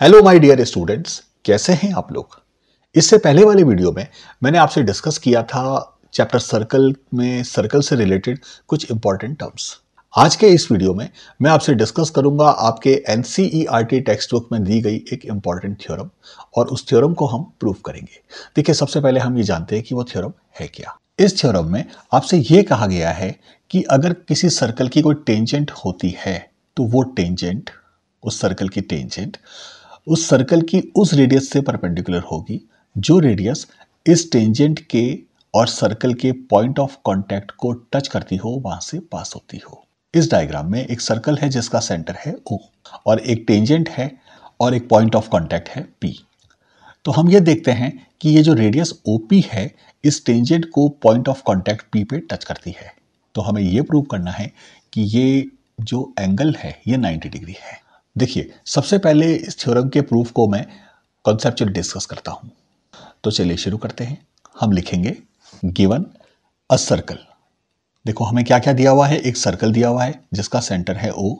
hello my dear students कैसे हैं आप लोग इससे पहले वाले वीडियो में मैंने आपसे डिस्कस किया था चैप्टर सर्कल में सर्कल से रिलेटेड कुछ इंपॉर्टेंट टर्म्स आज के इस वीडियो में मैं आपसे डिस्कस करूंगा आपके एन टेक्स्ट बुक में दी गई एक इम्पॉर्टेंट थ्योरम और उस थ्योरम को हम प्रूव करेंगे देखिए सबसे पहले हम ये जानते हैं कि वो थ्योरम है क्या इस थ्योरम में आपसे ये कहा गया है कि अगर किसी सर्कल की कोई टेंजेंट होती है तो वो टेंजेंट उस सर्कल की टेंजेंट उस सर्कल की उस रेडियस से परपेंडिकुलर होगी जो रेडियस इस टेंजेंट के और सर्कल के पॉइंट ऑफ कॉन्टैक्ट को टच करती हो वहां से पास होती हो इस डायग्राम में एक सर्कल है जिसका सेंटर है ओ और एक टेंजेंट है और एक पॉइंट ऑफ कॉन्टेक्ट है पी तो हम ये देखते हैं कि ये जो रेडियस ओ पी है इस टेंजेंट को पॉइंट ऑफ कॉन्टेक्ट पी पे टच करती है तो हमें ये प्रूव करना है कि ये जो एंगल है ये 90 डिग्री है देखिए सबसे पहले इस थ्योरम के प्रूफ को मैं कॉन्सेप्चुअल डिस्कस करता हूँ तो चलिए शुरू करते हैं हम लिखेंगे गिवन अ सर्कल देखो हमें क्या क्या दिया हुआ है एक सर्कल दिया हुआ है जिसका सेंटर है ओ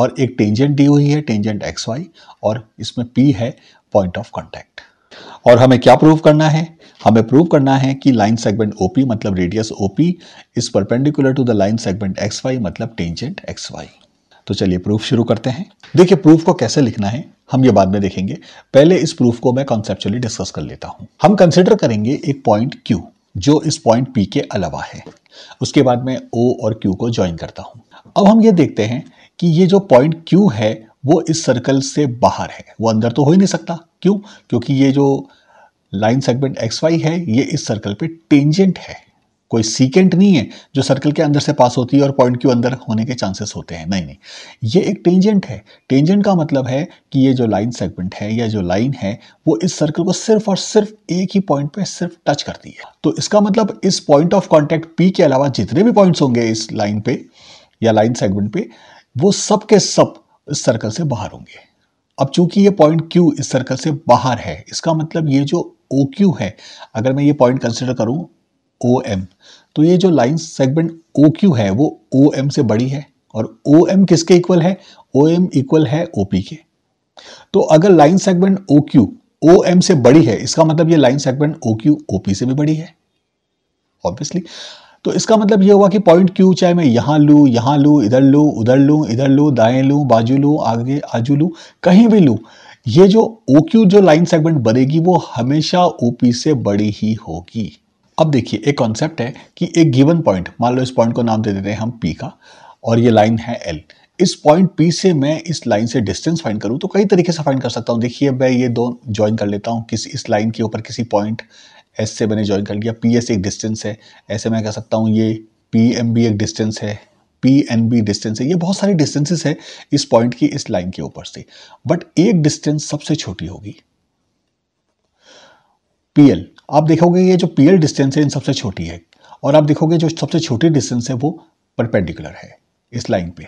और एक टेंजेंट दी हुई है टेंजेंट एक्स वाई और इसमें पी है पॉइंट ऑफ कॉन्टैक्ट और हमें क्या प्रूव करना है हमें प्रूव करना है कि लाइन सेगमेंट ओ पी मतलब radius O P is perpendicular to the line segment X Y मतलब टेंजेंट एक्स वाई तो चलिए प्रूफ शुरू करते हैं देखिए प्रूफ को कैसे लिखना है हम ये बाद में देखेंगे पहले इस प्रूफ को मैं कॉन्सेप्चुअली डिस्कस कर लेता हूँ हम कंसिडर करेंगे एक पॉइंट क्यू जो इस पॉइंट पी के अलावा है उसके बाद मैं ओ और क्यू को ज्वाइन करता हूँ अब हम ये देखते हैं कि ये जो पॉइंट क्यू है वो इस सर्कल से बाहर है वो अंदर तो हो ही नहीं सकता क्यों क्योंकि ये जो लाइन सेगमेंट एक्स वाई है ये इस सर्कल पे टेंजेंट है कोई सीकेंट नहीं है जो सर्कल के अंदर से पास होती है और पॉइंट क्यू अंदर होने के चांसेस होते हैं नहीं नहीं ये एक टेंजेंट है टेंजेंट का मतलब है कि ये जो लाइन सेगमेंट है या जो लाइन है वो इस सर्कल को सिर्फ और सिर्फ एक ही पॉइंट पे सिर्फ टच करती है तो इसका मतलब इस पॉइंट ऑफ कॉन्टेक्ट पी के अलावा जितने भी पॉइंट्स होंगे इस लाइन पे या लाइन सेगमेंट पे वो सब के सब इस सर्कल से बाहर होंगे अब चूंकि ये पॉइंट क्यू इस सर्कल से बाहर है इसका मतलब ये जो ओ क्यू है अगर मैं ये पॉइंट कंसिडर करूँ ओ एम तो ये जो लाइन सेगमेंट ओ क्यू है वो ओ एम से बड़ी है और ओ एम किसके इक्वल है ओ एम इक्वल है ओ पी के तो अगर line segment O Q O M से बड़ी है इसका मतलब ये line segment O Q O P से भी बड़ी है ऑब्वियसली तो इसका मतलब ये हुआ कि पॉइंट क्यू चाहे मैं यहाँ लूँ यहाँ लूँ इधर लूँ उधर लूँ इधर लूँ दाएं लूँ बाजू लूँ आगे आजू लूँ कहीं भी लूँ ये जो ओ क्यू जो लाइन सेगमेंट बनेगी वो हमेशा ओ पी से बड़ी ही होगी अब देखिए एक कॉन्सेप्ट है कि एक गिवन पॉइंट मान लो इस पॉइंट को नाम दे देते हैं हम पी का और ये लाइन है एल इस पॉइंट पी से मैं इस लाइन से डिस्टेंस फाइंड करूं तो कई तरीके से फाइंड कर सकता हूं देखिए मैं ये दो ज्वाइन कर लेता हूं किसी इस लाइन के ऊपर किसी पॉइंट एस से मैंने ज्वाइन कर लिया पी एस एक डिस्टेंस है ऐसे मैं कह सकता हूं ये पी एम बी एक डिस्टेंस है पी एन बी डिस्टेंस है ये बहुत सारी डिस्टेंसेस है इस पॉइंट की इस लाइन के ऊपर से बट एक डिस्टेंस सबसे छोटी होगी पी एल आप देखोगे ये जो पीएल डिस्टेंस है इन सबसे छोटी है और आप देखोगे जो सबसे छोटी डिस्टेंस है वो परपेंडिकुलर है इस लाइन पे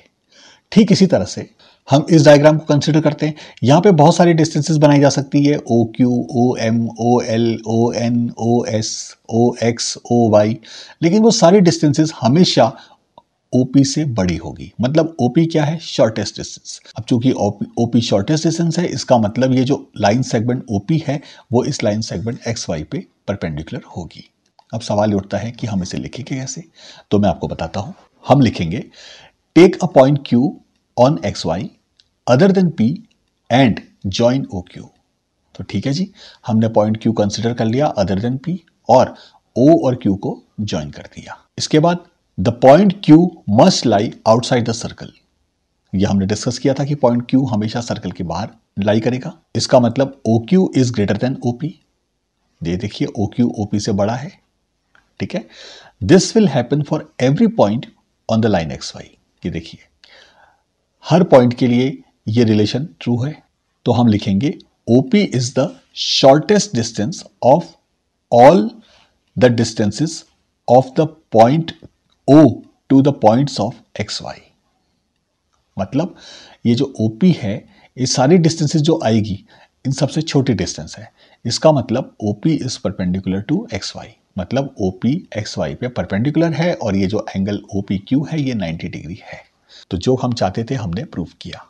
ठीक इसी तरह से हम इस डायग्राम को कंसिडर करते हैं यहाँ पे बहुत सारी डिस्टेंसेस बनाई जा सकती है O Q O M O L O N O S O X O Y लेकिन वो सारी डिस्टेंसेस हमेशा ओपी से बड़ी होगी मतलब ओपी क्या है शॉर्टेस्ट डिस्टेंस अब चूंकि ओपी शॉर्टेस्ट डिस्टेंस है इसका मतलब ये जो लाइन सेगमेंट ओपी है वो इस लाइन सेगमेंट एक्स वाई पे परपेंडिकुलर होगी अब सवाल उठता है कि हम इसे लिखेंगे कैसे तो मैं आपको बताता हूं हम लिखेंगे take a point Q on X Y other than P and join O Q तो ठीक है जी हमने पॉइंट क्यू कंसिडर कर लिया अदर देन पी और ओ और क्यू को ज्वाइन कर दिया इसके बाद the point Q must lie outside the circle यह हमने डिस्कस किया था कि पॉइंट क्यू हमेशा सर्कल के बाहर लाई करेगा इसका मतलब O Q is greater than O P ये देखिए ओ क्यू ओ पी से बड़ा है ठीक है this will happen for every point on the line X Y ये देखिए हर पॉइंट के लिए ये रिलेशन ट्रू है तो हम लिखेंगे O P is the shortest distance of all the distances of the point O to the points of X Y मतलब ये जो ओ पी है ये सारी डिस्टेंसेस जो आएगी इन सबसे छोटी डिस्टेंस है इसका मतलब O P is perpendicular to X Y मतलब ओ पी एक्स वाई पे परपेंडिकुलर है और ये जो एंगल ओ पी क्यू है ये 90 डिग्री है तो जो हम चाहते थे हमने प्रूव किया